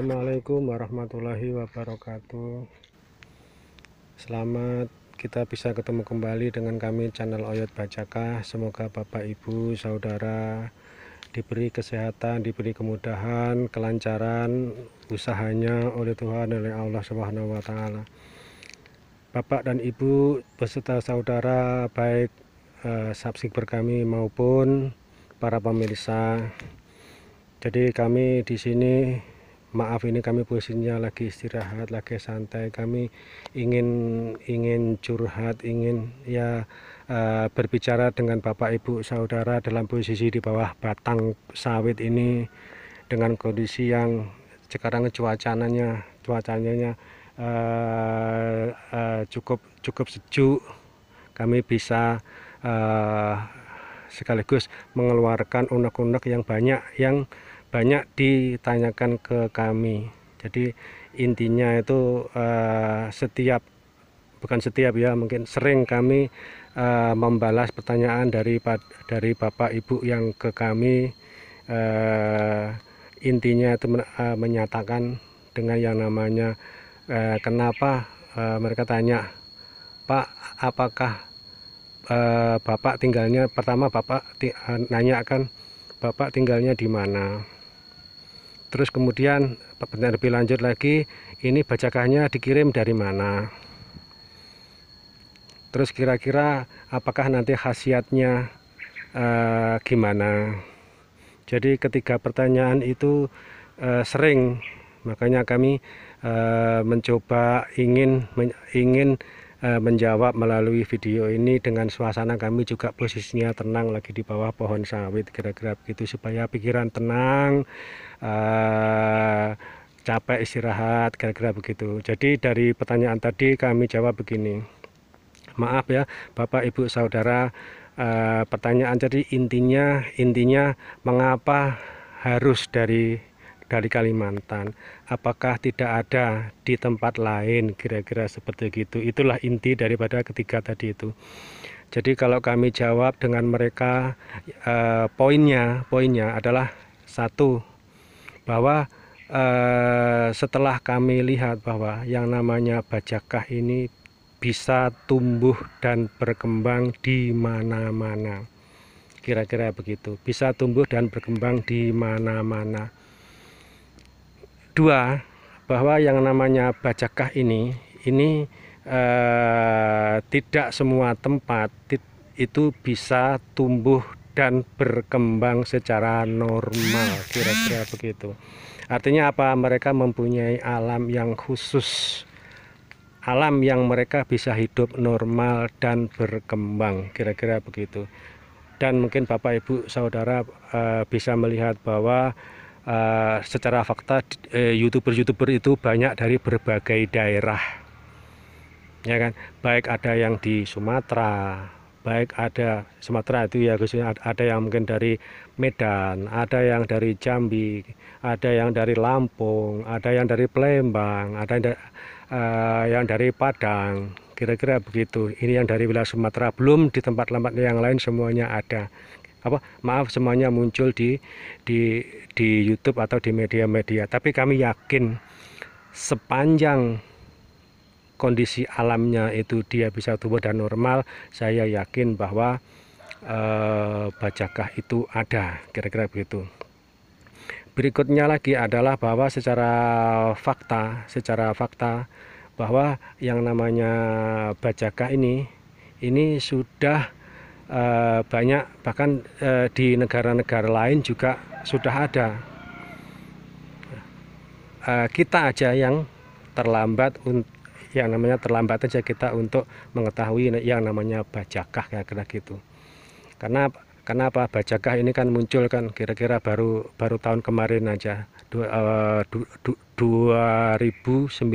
Assalamualaikum warahmatullahi wabarakatuh Selamat kita bisa ketemu kembali dengan kami channel Oyot Bacakah Semoga Bapak Ibu, Saudara diberi kesehatan, diberi kemudahan, kelancaran usahanya oleh Tuhan oleh Allah Subhanahu wa taala. Bapak dan Ibu beserta saudara baik eh, subscriber kami maupun para pemirsa. Jadi kami di sini maaf ini kami posisinya lagi istirahat lagi santai kami ingin ingin curhat ingin ya uh, berbicara dengan bapak ibu saudara dalam posisi di bawah batang sawit ini dengan kondisi yang sekarang cuacananya cuacanya uh, uh, cukup cukup sejuk kami bisa uh, sekaligus mengeluarkan unek-unek yang banyak yang banyak ditanyakan ke kami jadi intinya itu uh, setiap bukan setiap ya mungkin sering kami uh, membalas pertanyaan dari dari bapak ibu yang ke kami uh, intinya itu men, uh, menyatakan dengan yang namanya uh, kenapa uh, mereka tanya Pak apakah uh, Bapak tinggalnya pertama Bapak nanyakan nanya Bapak tinggalnya di mana terus kemudian pertanyaan lebih lanjut lagi ini bacakannya dikirim dari mana terus kira-kira apakah nanti khasiatnya e, gimana jadi ketiga pertanyaan itu e, sering makanya kami e, mencoba ingin ingin Eh, menjawab melalui video ini dengan suasana kami juga posisinya tenang lagi di bawah pohon sawit kira-kira begitu supaya pikiran tenang uh, capek istirahat kira-kira begitu jadi dari pertanyaan tadi kami jawab begini maaf ya Bapak Ibu Saudara uh, pertanyaan jadi intinya intinya mengapa harus dari dari Kalimantan apakah tidak ada di tempat lain kira-kira seperti itu itulah inti daripada ketiga tadi itu jadi kalau kami jawab dengan mereka eh, poinnya poinnya adalah satu bahwa eh, setelah kami lihat bahwa yang namanya bajakah ini bisa tumbuh dan berkembang di mana-mana kira-kira begitu bisa tumbuh dan berkembang di mana-mana Dua, bahwa yang namanya bajakah ini, ini eh, tidak semua tempat itu bisa tumbuh dan berkembang secara normal, kira-kira begitu. Artinya apa? Mereka mempunyai alam yang khusus alam yang mereka bisa hidup normal dan berkembang kira-kira begitu dan mungkin Bapak Ibu Saudara e, bisa melihat bahwa Eh, secara fakta eh, youtuber-youtuber itu banyak dari berbagai daerah ya kan baik ada yang di Sumatera baik ada Sumatera itu ya khususnya ada yang mungkin dari Medan ada yang dari Jambi ada yang dari Lampung ada yang dari Palembang ada yang, da uh, yang dari Padang kira-kira begitu ini yang dari wilayah Sumatera belum di tempat-tempat yang lain semuanya ada apa maaf semuanya muncul di di di YouTube atau di media-media tapi kami yakin sepanjang kondisi alamnya itu dia bisa tumbuh dan normal saya yakin bahwa eh, bajakah itu ada kira-kira begitu berikutnya lagi adalah bahwa secara fakta secara fakta bahwa yang namanya bajakah ini ini sudah Eh, banyak bahkan eh, di negara-negara lain juga sudah ada. Eh, kita aja yang terlambat yang namanya terlambat aja kita untuk mengetahui yang namanya bajakah kira-kira gitu. Karena Kenapa bajakah ini kan muncul kan kira-kira baru baru tahun kemarin aja du, uh, eh, du, du, 2019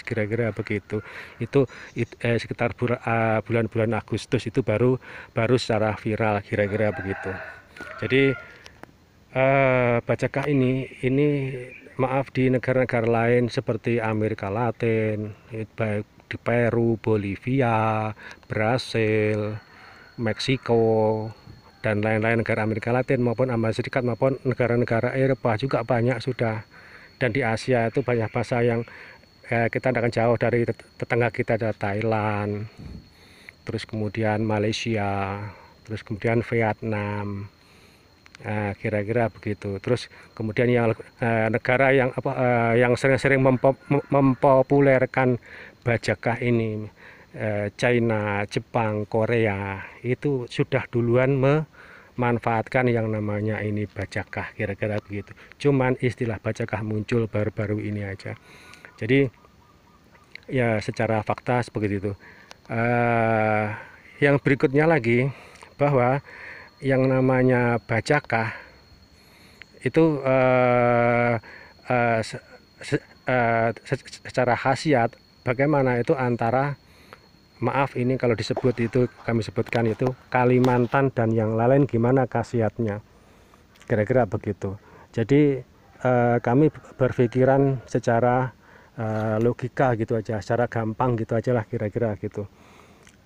kira-kira begitu. Itu it, eh, sekitar eh, bulan-bulan uh, Agustus itu baru baru secara viral kira-kira begitu. Jadi uh, bajakah ini ini maaf di negara-negara lain seperti Amerika Latin, baik di Peru, Bolivia, Brasil, Meksiko, dan lain-lain negara Amerika Latin maupun Amerika Serikat maupun negara-negara Eropa juga banyak sudah dan di Asia itu banyak bahasa yang eh, kita tidak akan jauh dari tetangga kita ada Thailand terus kemudian Malaysia terus kemudian Vietnam eh, kira-kira eh, begitu terus kemudian yang eh, negara yang apa eh, yang sering-sering mempopulerkan bajakah ini Eh, China, Jepang, Korea itu sudah duluan memanfaatkan yang namanya ini bajakah kira-kira begitu. Cuman istilah bajakah muncul baru-baru ini aja. Jadi ya secara fakta seperti itu. Uh, yang berikutnya lagi bahwa yang namanya bajakah itu uh, uh, se, secara khasiat bagaimana itu antara maaf ini kalau disebut itu kami sebutkan itu Kalimantan dan yang lain gimana khasiatnya kira-kira begitu jadi eh, kami berpikiran secara eh, logika gitu aja secara gampang gitu aja lah kira-kira gitu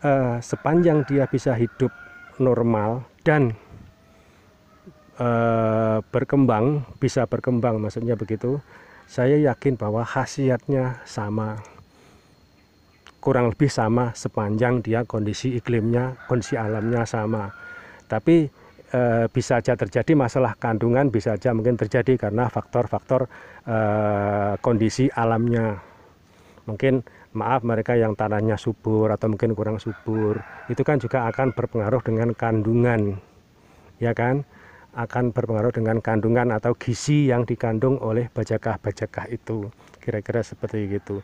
eh, sepanjang dia bisa hidup normal dan eh, berkembang bisa berkembang maksudnya begitu saya yakin bahwa khasiatnya sama kurang lebih sama sepanjang dia kondisi iklimnya, kondisi alamnya sama. Tapi e, bisa saja terjadi masalah kandungan, bisa saja mungkin terjadi karena faktor-faktor e, kondisi alamnya. Mungkin maaf mereka yang tanahnya subur atau mungkin kurang subur, itu kan juga akan berpengaruh dengan kandungan, ya kan? akan berpengaruh dengan kandungan atau gizi yang dikandung oleh bajakah-bajakah itu kira-kira seperti itu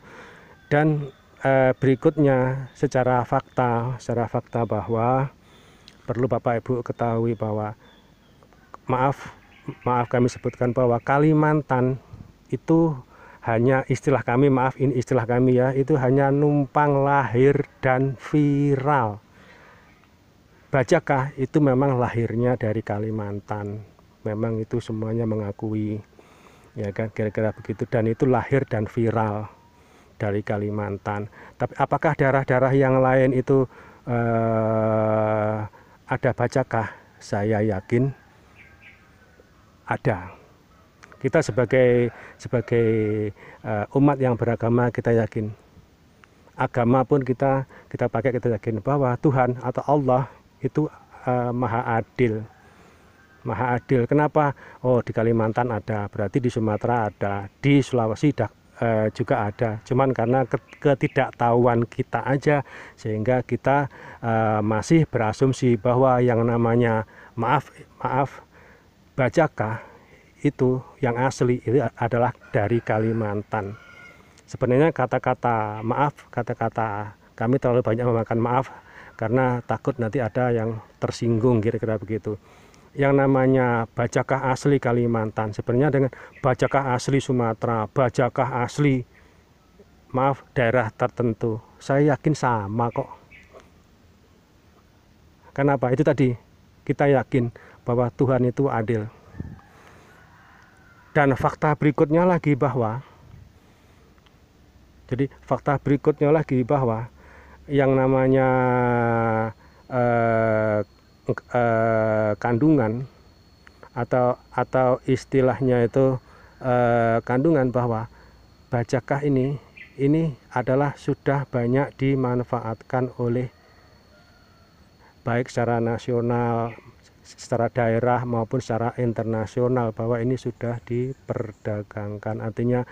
dan eh, berikutnya secara fakta secara fakta bahwa perlu Bapak Ibu ketahui bahwa maaf maaf kami sebutkan bahwa Kalimantan itu hanya istilah kami maaf ini istilah kami ya itu hanya numpang lahir dan viral Bajakah itu memang lahirnya dari Kalimantan memang itu semuanya mengakui ya kan kira-kira begitu dan itu lahir dan viral dari Kalimantan. Tapi apakah daerah-daerah yang lain itu eh, ada bacakah? Saya yakin ada. Kita sebagai sebagai eh, umat yang beragama kita yakin agama pun kita kita pakai kita yakin bahwa Tuhan atau Allah itu eh, maha adil maha adil. Kenapa? Oh di Kalimantan ada, berarti di Sumatera ada, di Sulawesi uh, juga ada. Cuman karena ketidaktahuan kita aja sehingga kita uh, masih berasumsi bahwa yang namanya maaf maaf bajakah itu yang asli itu adalah dari Kalimantan. Sebenarnya kata-kata maaf, kata-kata kami terlalu banyak memakan maaf karena takut nanti ada yang tersinggung kira-kira begitu yang namanya bajakah asli Kalimantan sebenarnya dengan bajakah asli Sumatera, bajakah asli maaf daerah tertentu. Saya yakin sama kok. Kenapa? Itu tadi kita yakin bahwa Tuhan itu adil. Dan fakta berikutnya lagi bahwa jadi fakta berikutnya lagi bahwa yang namanya eh, Eh, kandungan atau atau istilahnya itu eh, kandungan bahwa bajakah ini ini adalah sudah banyak dimanfaatkan oleh baik secara nasional, secara daerah maupun secara internasional bahwa ini sudah diperdagangkan. Artinya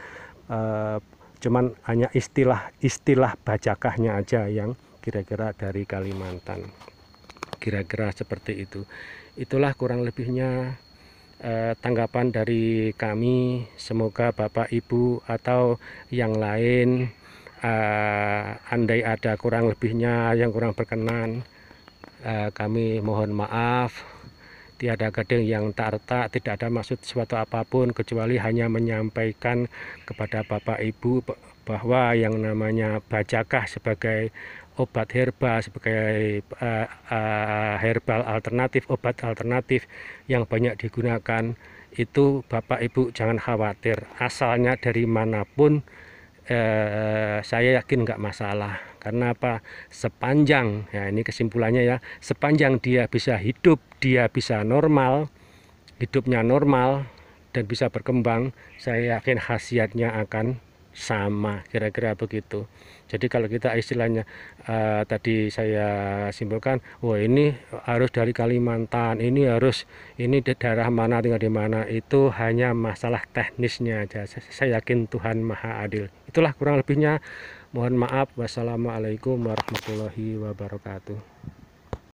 eh, cuman hanya istilah-istilah bajakahnya aja yang kira-kira dari Kalimantan kira-kira seperti itu itulah kurang lebihnya eh, tanggapan dari kami semoga Bapak Ibu atau yang lain eh, andai ada kurang lebihnya yang kurang berkenan eh, kami mohon maaf tiada gading yang tak retak, tidak ada maksud suatu apapun kecuali hanya menyampaikan kepada Bapak Ibu bahwa yang namanya bajakah sebagai obat herba, sebagai uh, uh, herbal alternatif, obat alternatif yang banyak digunakan itu Bapak Ibu jangan khawatir, asalnya dari manapun eh, saya yakin nggak masalah karena apa sepanjang ya ini kesimpulannya ya sepanjang dia bisa hidup dia bisa normal hidupnya normal dan bisa berkembang saya yakin khasiatnya akan sama kira-kira begitu jadi kalau kita istilahnya uh, tadi saya simpulkan wah oh, ini harus dari Kalimantan ini harus ini di daerah mana tinggal di mana itu hanya masalah teknisnya aja saya yakin Tuhan Maha Adil itulah kurang lebihnya mohon maaf wassalamualaikum warahmatullahi wabarakatuh